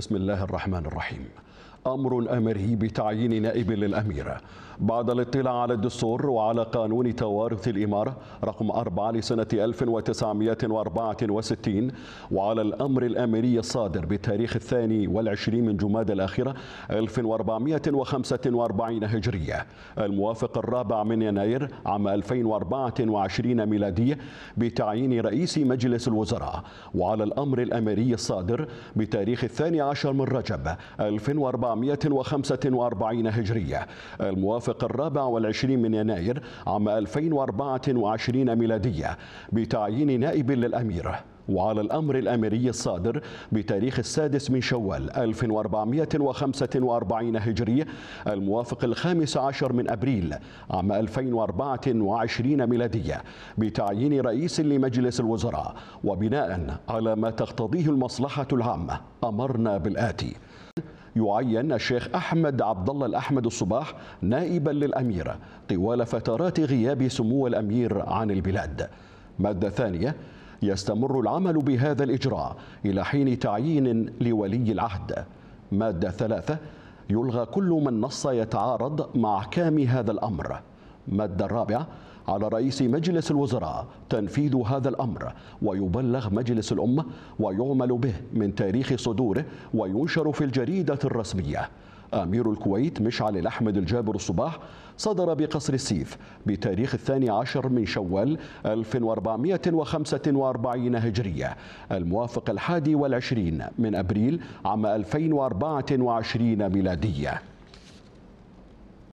بسم الله الرحمن الرحيم امر امري بتعيين نائب للامير بعد الاطلاع على الدستور وعلى قانون توارث الاماره رقم 4 لسنه 1964 وعلى الامر الاميري الصادر بتاريخ الثاني والعشرين من جماد الاخره 1445 هجريه الموافق الرابع من يناير عام 2024 ميلاديه بتعيين رئيس مجلس الوزراء وعلى الامر الاميري الصادر بتاريخ الثاني عشر من رجب 1445 هجرية الموافق الرابع والعشرين من يناير عام 2024 ميلادية بتعيين نائب للأمير وعلى الأمر الأميري الصادر بتاريخ السادس من شوال 1445 هجري الموافق الخامس عشر من أبريل عام 2024 ميلادية بتعيين رئيس لمجلس الوزراء وبناء على ما تقتضيه المصلحة العامة أمرنا بالآتي يعين الشيخ أحمد عبد الله الأحمد الصباح نائبا للأمير طوال فترات غياب سمو الأمير عن البلاد مادة ثانية يستمر العمل بهذا الإجراء إلى حين تعيين لولي العهد مادة ثلاثة يلغى كل من نص يتعارض مع أحكام هذا الأمر مادة الرابعة على رئيس مجلس الوزراء تنفيذ هذا الأمر ويبلغ مجلس الأمة ويعمل به من تاريخ صدوره وينشر في الجريدة الرسمية أمير الكويت مشعل الأحمد الجابر الصباح صدر بقصر السيف بتاريخ الثاني عشر من شوال 1445 هجرية الموافق الحادي والعشرين من أبريل عام 2024 ميلادية